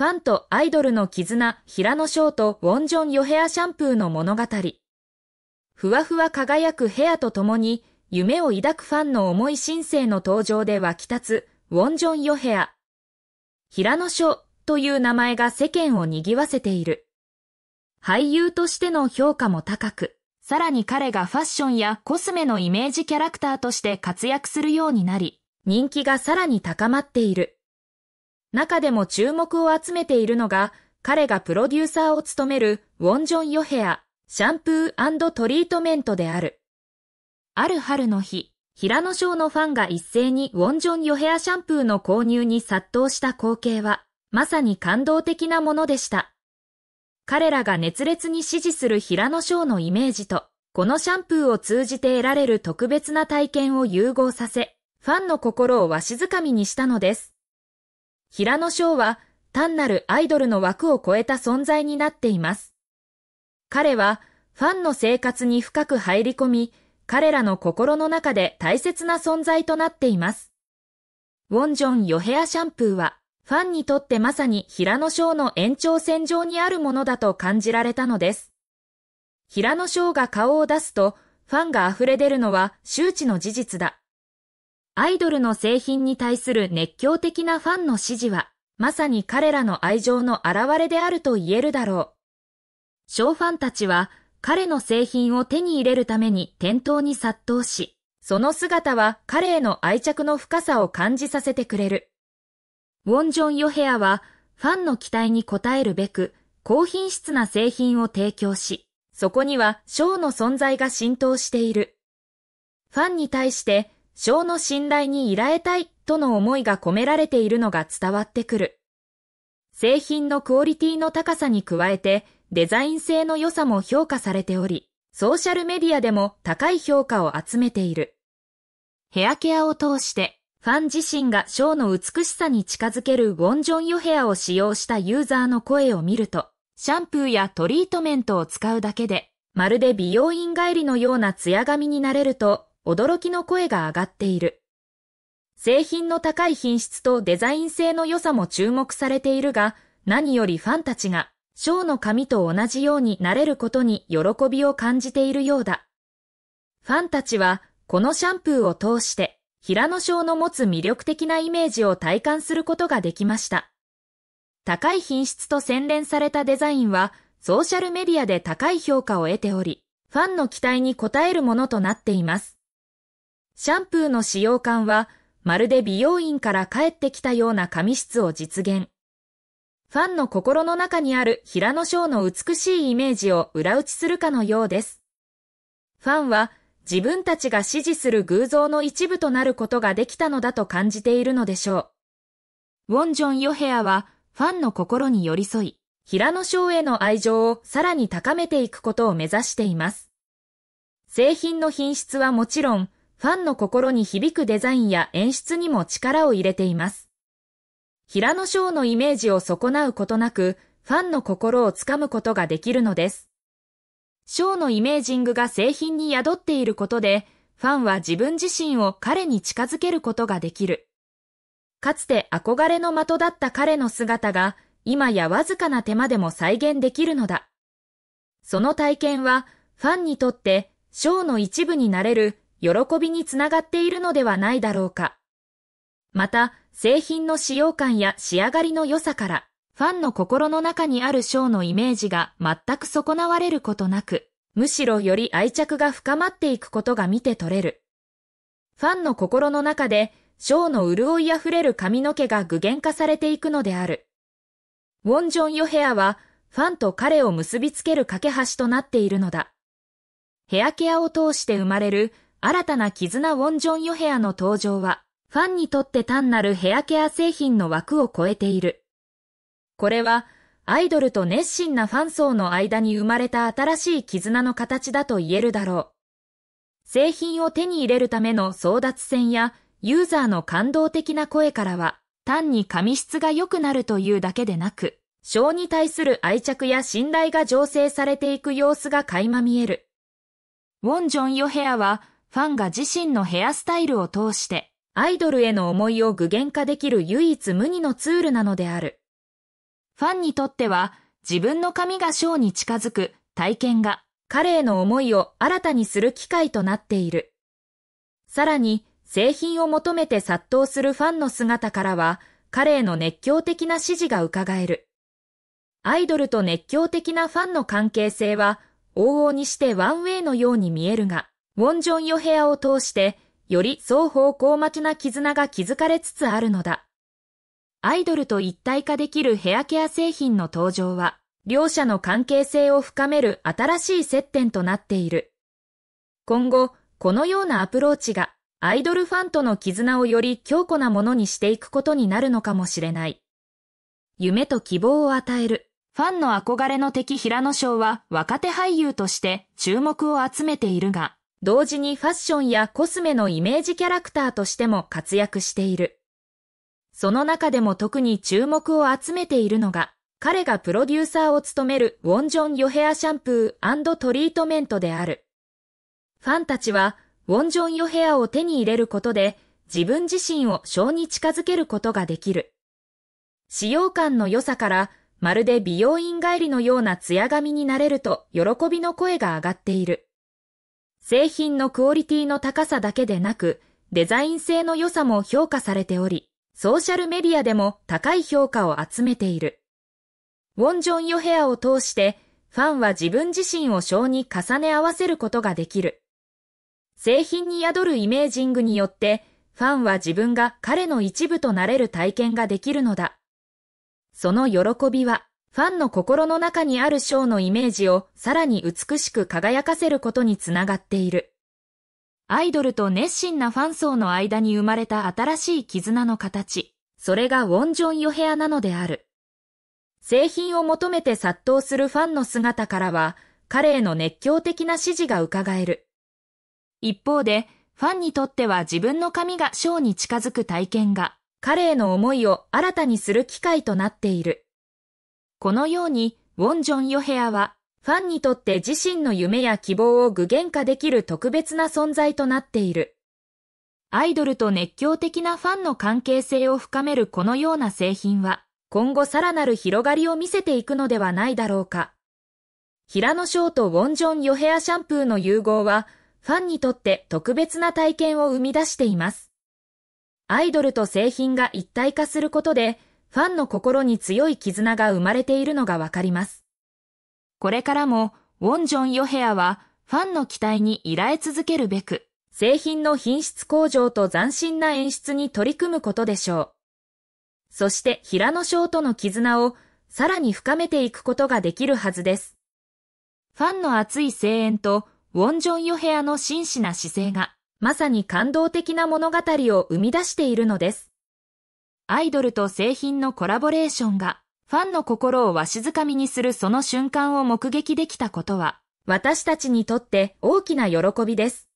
ファンとアイドルの絆、平野翔とウォンジョンヨヘアシャンプーの物語。ふわふわ輝くヘアと共に、夢を抱くファンの重い新生の登場で湧き立つ、ウォンジョンヨヘア。平野翔という名前が世間を賑わせている。俳優としての評価も高く、さらに彼がファッションやコスメのイメージキャラクターとして活躍するようになり、人気がさらに高まっている。中でも注目を集めているのが、彼がプロデューサーを務めるウォンジョン・ヨヘア、シャンプートリートメントである。ある春の日、平野省のファンが一斉にウォンジョン・ヨヘアシャンプーの購入に殺到した光景は、まさに感動的なものでした。彼らが熱烈に支持する平野省のイメージと、このシャンプーを通じて得られる特別な体験を融合させ、ファンの心をわしづかみにしたのです。平野翔は単なるアイドルの枠を超えた存在になっています。彼はファンの生活に深く入り込み、彼らの心の中で大切な存在となっています。ウォンジョンヨヘアシャンプーは、ファンにとってまさに平野翔の延長線上にあるものだと感じられたのです。平野翔が顔を出すと、ファンが溢れ出るのは周知の事実だ。アイドルの製品に対する熱狂的なファンの支持は、まさに彼らの愛情の表れであると言えるだろう。小ファンたちは、彼の製品を手に入れるために店頭に殺到し、その姿は彼への愛着の深さを感じさせてくれる。ウォンジョン・ヨヘアは、ファンの期待に応えるべく、高品質な製品を提供し、そこにはショーの存在が浸透している。ファンに対して、章の信頼に依頼たいとの思いが込められているのが伝わってくる。製品のクオリティの高さに加えて、デザイン性の良さも評価されており、ソーシャルメディアでも高い評価を集めている。ヘアケアを通して、ファン自身がショーの美しさに近づけるウォンジョンヨヘアを使用したユーザーの声を見ると、シャンプーやトリートメントを使うだけで、まるで美容院帰りのようなツヤ髪になれると驚きの声が上がっている。製品の高い品質とデザイン性の良さも注目されているが、何よりファンたちが、ショーの紙と同じようになれることに喜びを感じているようだ。ファンたちは、このシャンプーを通して、平野賞の持つ魅力的なイメージを体感することができました。高い品質と洗練されたデザインは、ソーシャルメディアで高い評価を得ており、ファンの期待に応えるものとなっています。シャンプーの使用感は、まるで美容院から帰ってきたような髪質を実現。ファンの心の中にある平野翔の美しいイメージを裏打ちするかのようです。ファンは自分たちが支持する偶像の一部となることができたのだと感じているのでしょう。ウォンジョン・ヨヘアはファンの心に寄り添い、平野翔への愛情をさらに高めていくことを目指しています。製品の品質はもちろん、ファンの心に響くデザインや演出にも力を入れています。平野翔のイメージを損なうことなく、ファンの心をつかむことができるのです。翔のイメージングが製品に宿っていることで、ファンは自分自身を彼に近づけることができる。かつて憧れの的だった彼の姿が、今やわずかな手間でも再現できるのだ。その体験は、ファンにとって、ショーの一部になれる喜びにつながっているのではないだろうか。また、製品の使用感や仕上がりの良さから、ファンの心の中にあるショーのイメージが全く損なわれることなく、むしろより愛着が深まっていくことが見て取れる。ファンの心の中で、ショーの潤いあふれる髪の毛が具現化されていくのである。ウォンジョン・ヨヘアは、ファンと彼を結びつける架け橋となっているのだ。ヘアケアを通して生まれる新たな絆ウォンジョンヨヘアの登場は、ファンにとって単なるヘアケア製品の枠を超えている。これは、アイドルと熱心なファン層の間に生まれた新しい絆の形だと言えるだろう。製品を手に入れるための争奪戦や、ユーザーの感動的な声からは、単に紙質が良くなるというだけでなく、賞に対する愛着や信頼が醸成されていく様子が垣間見える。ウォン・ジョン・ヨヘアは、ファンが自身のヘアスタイルを通して、アイドルへの思いを具現化できる唯一無二のツールなのである。ファンにとっては、自分の髪がショーに近づく体験が、彼への思いを新たにする機会となっている。さらに、製品を求めて殺到するファンの姿からは、彼への熱狂的な支持が伺える。アイドルと熱狂的なファンの関係性は、往々にしてワンウェイのように見えるが、ウォンジョンヨヘアを通して、より双方向巻きな絆が築かれつつあるのだ。アイドルと一体化できるヘアケア製品の登場は、両者の関係性を深める新しい接点となっている。今後、このようなアプローチが、アイドルファンとの絆をより強固なものにしていくことになるのかもしれない。夢と希望を与える。ファンの憧れの敵平野翔は若手俳優として注目を集めているが、同時にファッションやコスメのイメージキャラクターとしても活躍している。その中でも特に注目を集めているのが、彼がプロデューサーを務めるウォンジョン・ヨヘアシャンプートリートメントである。ファンたちは、ウォンジョン・ヨヘアを手に入れることで、自分自身を性に近づけることができる。使用感の良さから、まるで美容院帰りのような艶髪になれると喜びの声が上がっている。製品のクオリティの高さだけでなく、デザイン性の良さも評価されており、ソーシャルメディアでも高い評価を集めている。ウォンジョンヨヘアを通して、ファンは自分自身を性に重ね合わせることができる。製品に宿るイメージングによって、ファンは自分が彼の一部となれる体験ができるのだ。その喜びは、ファンの心の中にあるショーのイメージをさらに美しく輝かせることにつながっている。アイドルと熱心なファン層の間に生まれた新しい絆の形。それがウォンジョン・ヨヘアなのである。製品を求めて殺到するファンの姿からは、彼への熱狂的な支持が伺える。一方で、ファンにとっては自分の髪がショーに近づく体験が、彼への思いを新たにする機会となっている。このように、ウォンジョン・ヨヘアは、ファンにとって自身の夢や希望を具現化できる特別な存在となっている。アイドルと熱狂的なファンの関係性を深めるこのような製品は、今後さらなる広がりを見せていくのではないだろうか。平野翔とウォンジョン・ヨヘアシャンプーの融合は、ファンにとって特別な体験を生み出しています。アイドルと製品が一体化することで、ファンの心に強い絆が生まれているのがわかります。これからも、ウォンジョン・ヨヘアは、ファンの期待に依頼続けるべく、製品の品質向上と斬新な演出に取り組むことでしょう。そして平野翔との絆をさらに深めていくことができるはずです。ファンの熱い声援とウォンジョン・ヨヘアの真摯な姿勢が、まさに感動的な物語を生み出しているのです。アイドルと製品のコラボレーションが、ファンの心をわしづかみにするその瞬間を目撃できたことは、私たちにとって大きな喜びです。